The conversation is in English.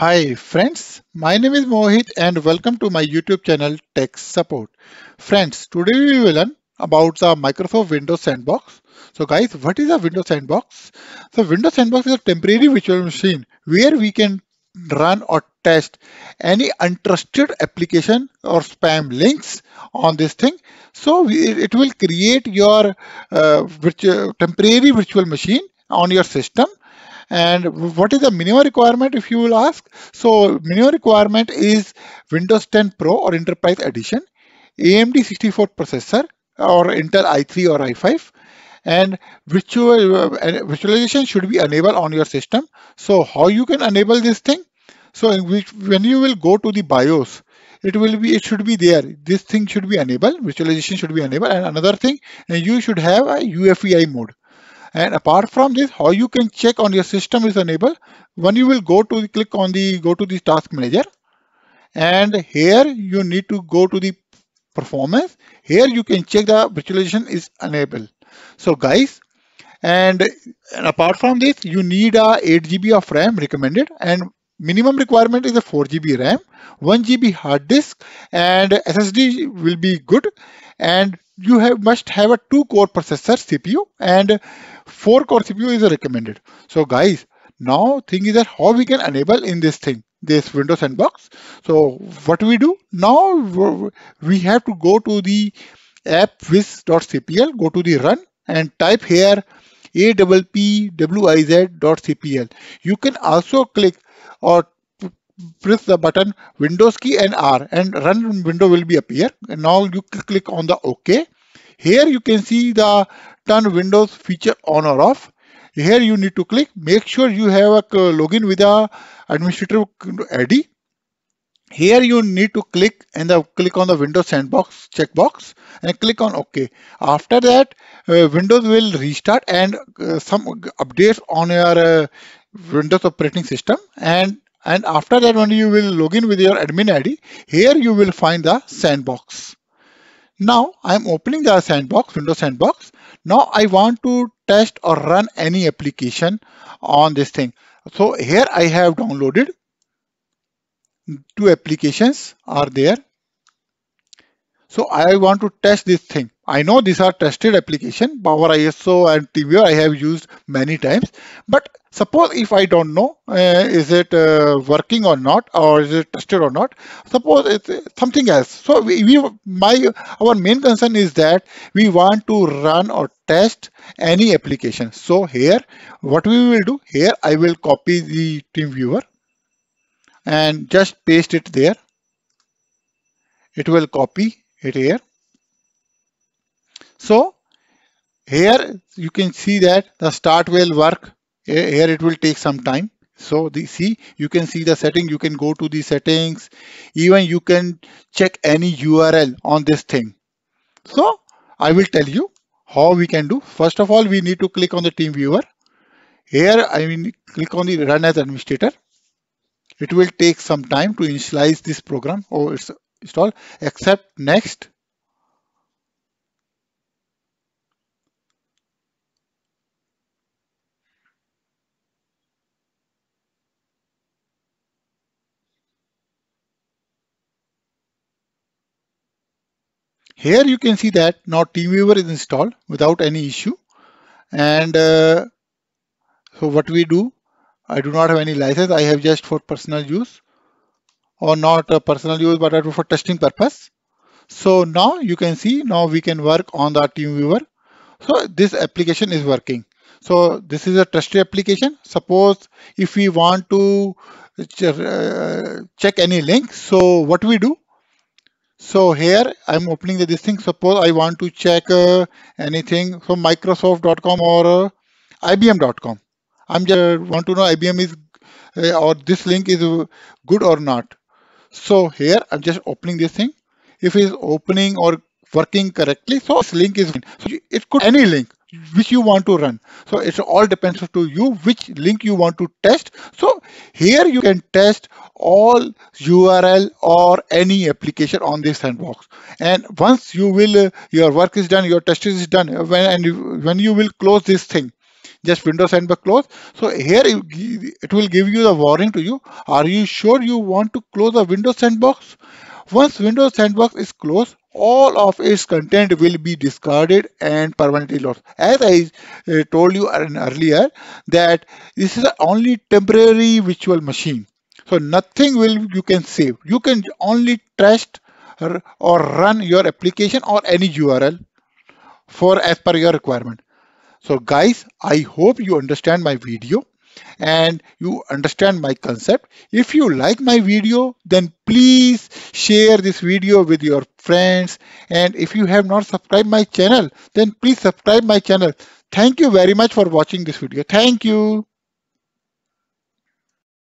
Hi friends, my name is Mohit and welcome to my YouTube channel Tech Support. Friends, today we will learn about the Microsoft Windows Sandbox. So guys, what is a Windows Sandbox? So Windows Sandbox is a temporary virtual machine where we can run or test any untrusted application or spam links on this thing. So we, it will create your uh, virtual, temporary virtual machine on your system and what is the minimum requirement if you will ask? So minimum requirement is Windows 10 Pro or Enterprise Edition, AMD 64 processor or Intel i3 or i5 and virtual, uh, should be enabled on your system. So how you can enable this thing? So which, when you will go to the BIOS, it will be it should be there this thing should be enabled Virtualization should be enabled and another thing you should have a UEFI mode and apart from this, how you can check on your system is enabled. When you will go to click on the go to the task manager and here you need to go to the performance. Here you can check the virtualization is enabled. So guys, and, and apart from this, you need a 8 GB of RAM recommended and minimum requirement is a 4 GB RAM, 1 GB hard disk and SSD will be good and you have must have a two core processor CPU and four core CPU is recommended. So guys, now thing is that how we can enable in this thing, this Windows sandbox. So what do we do? Now we have to go to the appwiz.cpl, go to the run and type here awpwiz.cpl. You can also click or press the button Windows key and R and run window will be appear. And now you click on the OK. Here you can see the turn Windows feature on or off. Here you need to click. Make sure you have a login with a administrator ID. Here you need to click and the, click on the Windows sandbox checkbox and click on OK. After that, uh, Windows will restart and uh, some updates on your uh, Windows operating system and and after that when you will login with your admin id here you will find the sandbox now i'm opening the sandbox windows sandbox now i want to test or run any application on this thing so here i have downloaded two applications are there so i want to test this thing I know these are tested application, Power ISO and TVO I have used many times, but suppose if I don't know, uh, is it uh, working or not, or is it tested or not, suppose it's uh, something else. So we, we, my, our main concern is that we want to run or test any application. So here, what we will do here, I will copy the TeamViewer and just paste it there. It will copy it here so here you can see that the start will work. Eh, here it will take some time. So the see you can see the setting. You can go to the settings. Even you can check any URL on this thing. So I will tell you how we can do. First of all, we need to click on the team viewer. Here I mean click on the run as administrator. It will take some time to initialize this program or oh, it's install Accept next Here you can see that now TeamViewer is installed without any issue. And uh, so what we do, I do not have any license. I have just for personal use or not a personal use, but I do for testing purpose. So now you can see now we can work on the TeamViewer. So this application is working. So this is a trusted application. Suppose if we want to uh, check any link, so what we do, so here I'm opening the, this thing. Suppose I want to check uh, anything from Microsoft.com or uh, IBM.com. I'm just uh, want to know IBM is uh, or this link is uh, good or not. So here I'm just opening this thing. If it's opening or working correctly, so this link is so it could any link which you want to run. So it all depends to you which link you want to test. So here you can test all URL or any application on this sandbox. And once you will, uh, your work is done, your test is done, when, and when you will close this thing, just Windows sandbox close. So here it will give you the warning to you. Are you sure you want to close the Windows sandbox? Once Windows sandbox is closed, all of its content will be discarded and permanently lost. As I uh, told you earlier that this is only temporary virtual machine. So nothing will you can save. You can only test or run your application or any URL for as per your requirement. So guys, I hope you understand my video and you understand my concept. If you like my video, then please share this video with your friends. And if you have not subscribed my channel, then please subscribe my channel. Thank you very much for watching this video. Thank you.